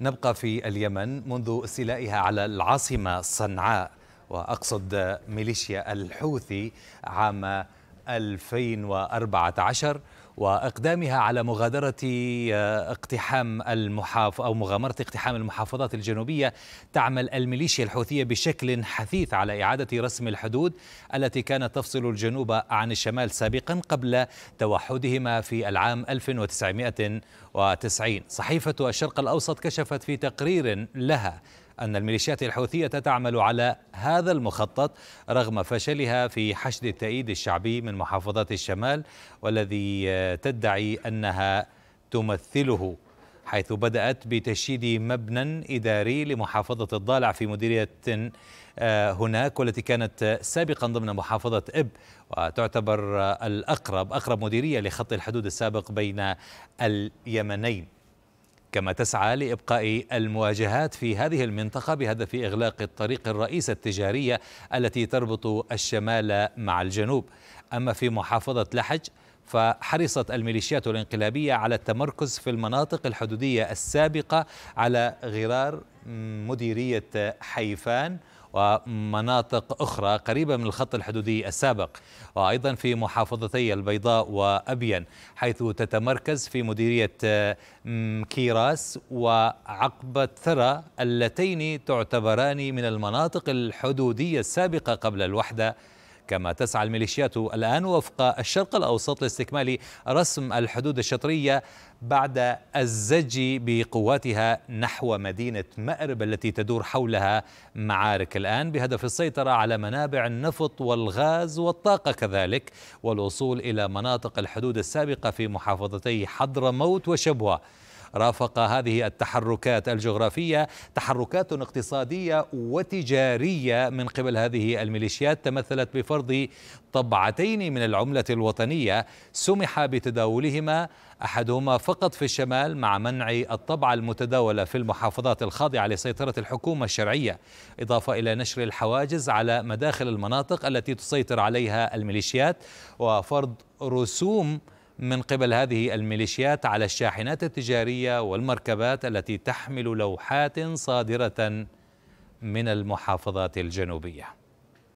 نبقى في اليمن منذ استيلائها على العاصمة صنعاء وأقصد ميليشيا الحوثي عام 2014 واقدامها على مغادره آه، اقتحام المحاف او مغامره اقتحام المحافظات الجنوبيه تعمل الميليشيا الحوثيه بشكل حثيث على اعاده رسم الحدود التي كانت تفصل الجنوب عن الشمال سابقا قبل توحدهما في العام 1990 صحيفه الشرق الاوسط كشفت في تقرير لها أن الميليشيات الحوثية تعمل على هذا المخطط رغم فشلها في حشد التأييد الشعبي من محافظات الشمال والذي آه، تدعي أنها تمثله حيث بدأت بتشييد مبنى إداري لمحافظة الضالع في مديرية آه، هناك والتي كانت سابقا ضمن محافظة إب وتعتبر آه، الأقرب أقرب مديرية لخط الحدود السابق بين اليمنين كما تسعى لإبقاء المواجهات في هذه المنطقة بهدف إغلاق الطريق الرئيس التجارية التي تربط الشمال مع الجنوب أما في محافظة لحج فحرصت الميليشيات الانقلابية على التمركز في المناطق الحدودية السابقة على غرار مديرية حيفان ومناطق أخرى قريبة من الخط الحدودي السابق وأيضا في محافظتي البيضاء وأبين حيث تتمركز في مديرية كيراس وعقبة ثرى اللتين تعتبران من المناطق الحدودية السابقة قبل الوحدة كما تسعى الميليشيات الآن وفق الشرق الأوسط لاستكمال رسم الحدود الشطرية بعد الزج بقواتها نحو مدينة مأرب التي تدور حولها معارك الآن بهدف السيطرة على منابع النفط والغاز والطاقة كذلك والوصول إلى مناطق الحدود السابقة في محافظتي حضرموت وشبوة رافق هذه التحركات الجغرافية تحركات اقتصادية وتجارية من قبل هذه الميليشيات تمثلت بفرض طبعتين من العملة الوطنية سمح بتداولهما أحدهما فقط في الشمال مع منع الطبعة المتداولة في المحافظات الخاضعة لسيطرة الحكومة الشرعية إضافة إلى نشر الحواجز على مداخل المناطق التي تسيطر عليها الميليشيات وفرض رسوم من قبل هذه الميليشيات على الشاحنات التجارية والمركبات التي تحمل لوحات صادرة من المحافظات الجنوبيه